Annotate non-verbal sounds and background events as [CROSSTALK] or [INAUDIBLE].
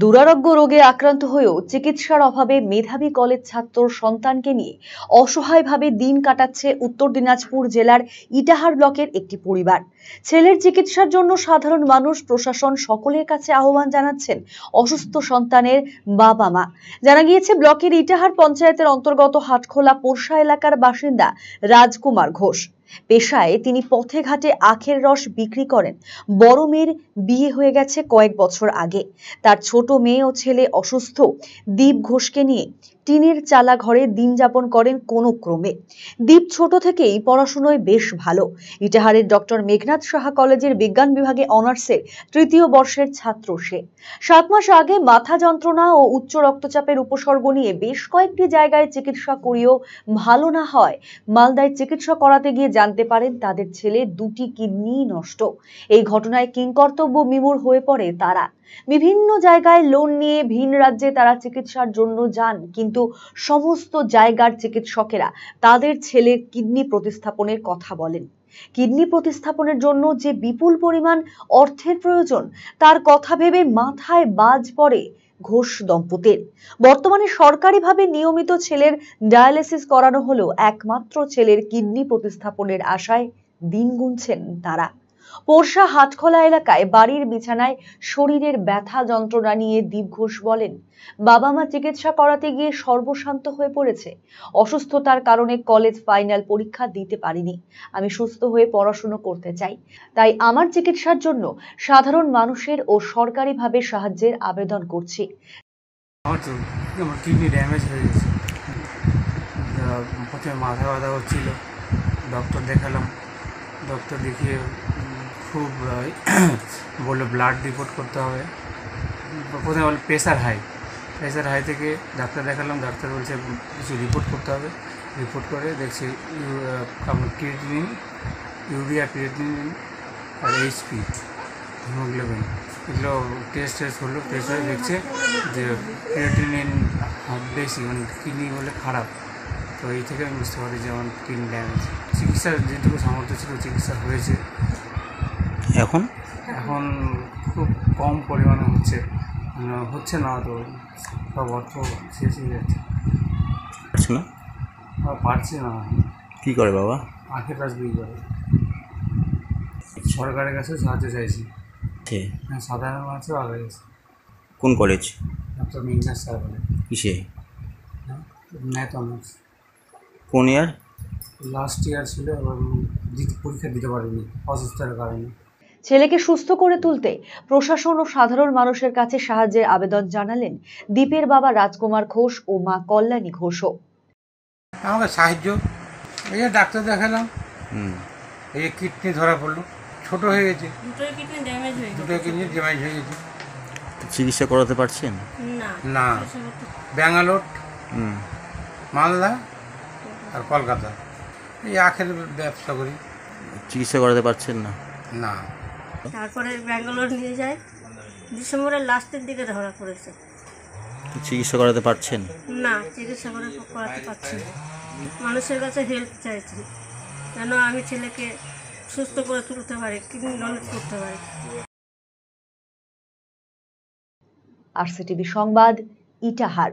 দুরারোগ্য রোগে আক্রান্ত হয়েও চিকিৎসার অভাবে মেধাবী কলেজ ছাত্র সন্তানকে নিয়ে অসহায়ভাবে দিন কাটাচ্ছে উত্তর দিনাজপুর জেলার ইটাহার ব্লকের একটি পরিবার ছেলের চিকিৎসার জন্য সাধারণ মানুষ প্রশাসন সকলের কাছে আহ্বান জানাচ্ছেন অসুস্থ সন্তানের বাবা মা জানা গিয়েছে ব্লকের ইটাহার পঞ্চায়েতের অন্তর্গত হাটখোলা পোরশা এলাকার বাসিন্দা রাজকুমার ঘোষ পেশায় তিনি পথে ঘাটে আখের রস বিক্রি করেন বড় মেয়ের বিয়ে হয়ে গেছে কয়েক বছর আগে তার ছোট মেয়ে ও ছেলে অসুস্থ দীপ ঘোষকে নিয়ে টিনের চালা ঘরে দিন যাপন করেন কোনো ক্রমে দীপ ছোট থেকেই পড়াশুনোয় বেশ ভালো ইটাহারের ডক্টর মেঘনাথ সাহা কলেজের বিজ্ঞান বিভাগে অনার্সের তৃতীয় বর্ষের ছাত্র সে সাত মাস আগে মাথা যন্ত্রণা ও উচ্চ রক্তচাপের উপসর্গ নিয়ে বেশ কয়েকটি জায়গায় চিকিৎসা করিয়েও ভালো না হয় মালদায় চিকিৎসা করাতে গিয়ে জানতে পারেন তাদের ছেলে দুটি কিডনি নষ্ট এই ঘটনায় কিংকর্তব্য বিমূর হয়ে পড়ে তারা বিভিন্ন জায়গায় লোন নিয়ে ভিন রাজ্যে তারা চিকিৎসার জন্য যান কিন্তু সমস্ত জায়গার চিকিৎসকেরা তাদের ছেলের কিডনি প্রতিস্থাপনের কথা বলেন কিডনি প্রতিস্থাপনের জন্য যে বিপুল পরিমাণ অর্থের প্রয়োজন তার কথা ভেবে মাথায় বাজ পড়ে ঘোষ দম্পতির বর্তমানে সরকারিভাবে নিয়মিত ছেলের ডায়ালিসিস করানো হলেও একমাত্র ছেলের কিডনি প্রতিস্থাপনের আশায় দিন গুনছেন তারা পোরশা হাটখোলা এলাকায় বাড়ির বিছানায় শরীরের ব্যথা যন্ত্রণা নিয়ে দীপ ঘোষ বলেন বাবা মা চিকিৎসা করাতে গিয়ে সর্বশান্ত হয়ে পড়েছে অসুস্থতার কারণে কলেজ ফাইনাল পরীক্ষা দিতে পারিনি আমি সুস্থ হয়ে পড়াশুনো করতে চাই তাই আমার চিকিৎসার জন্য সাধারণ মানুষের ও সরকারিভাবে সাহায্যের আবেদন করছি প্রথমে মাথা ব্যথা ডক্টর দেখালাম ডক্টর দেখিয়ে খুব [CLEARS THROAT] বললো ব্লাড রিপোর্ট করতে হবে প্রথমে বল প্রেশার হাই প্রেশার হাই থেকে ডাক্তার দেখালাম ডাক্তার বলছে কিছু রিপোর্ট করতে হবে রিপোর্ট করে দেখছি আপনার কিডনি ইউরিয়া কিডনি আর এইচপি হিমোগ্লোবিন এগুলো টেস্ট টেস্ট হলো টেস্ট হয়ে দেখছে যে ক্রিয়েটিনিন বেশি মানে কিডনি বলে খারাপ তো এই থেকে আমি বুঝতে পারি যেমন কিডনি ড্যামেজ চিকিৎসার যেটুকু সামর্থ্য ছিল চিকিৎসা হয়েছে এখন এখন খুব কম পরিমাণে হচ্ছে হচ্ছে না তো সব অর্থ শেষ হয়ে যাচ্ছে পারছি না পারছি না কী করে বাবা আখের কাজ বিক্রি করে সরকারের কাছে সাহায্য চাইছি হ্যাঁ সাধারণ মানুষও আগে গেছে কোন কলেজ ডক্টর মিনাস স্যার বলে কিসে ন্যায় কোন ইয়ার লাস্ট ইয়ার ছিল পরীক্ষা দিতে পারিনি অসুস্থতার কারণে ছেলেকে সুস্থ করে তুলতে প্রশাসন ও সাধারণ মানুষের কাছে সাহায্যের আবেদন জানালেন দীপের বাবা রাজকুমার ঘোষ ও মা কল্যাণী ঘোষও আমাকে সাহায্য এই যে ডাক্তার দেখালাম এই যে কিডনি ধরা পড়লো ছোট হয়ে গেছে দুটো কিডনি ড্যামেজ হয়ে গেছে চিকিৎসা করাতে পারছেন না না ব্যাঙ্গালোর মালদা আর কলকাতা এই আখের ব্যবসা করি চিকিৎসা করাতে পারছেন না না তারপরে ব্যাঙ্গালোর নিয়ে যায় ডিসেম্বরের লাস্টের দিকে ধরা পড়েছে চিকিৎসা করাতে পারছেন না চিকিৎসা করে করাতে পারছেন না মানুষের কাছে হেল্প চাইছি যেন আমি ছেলেকে সুস্থ করে তুলতে পারি কিডনি নলেজ করতে পারি আরসিটিভি সংবাদ ইটাহার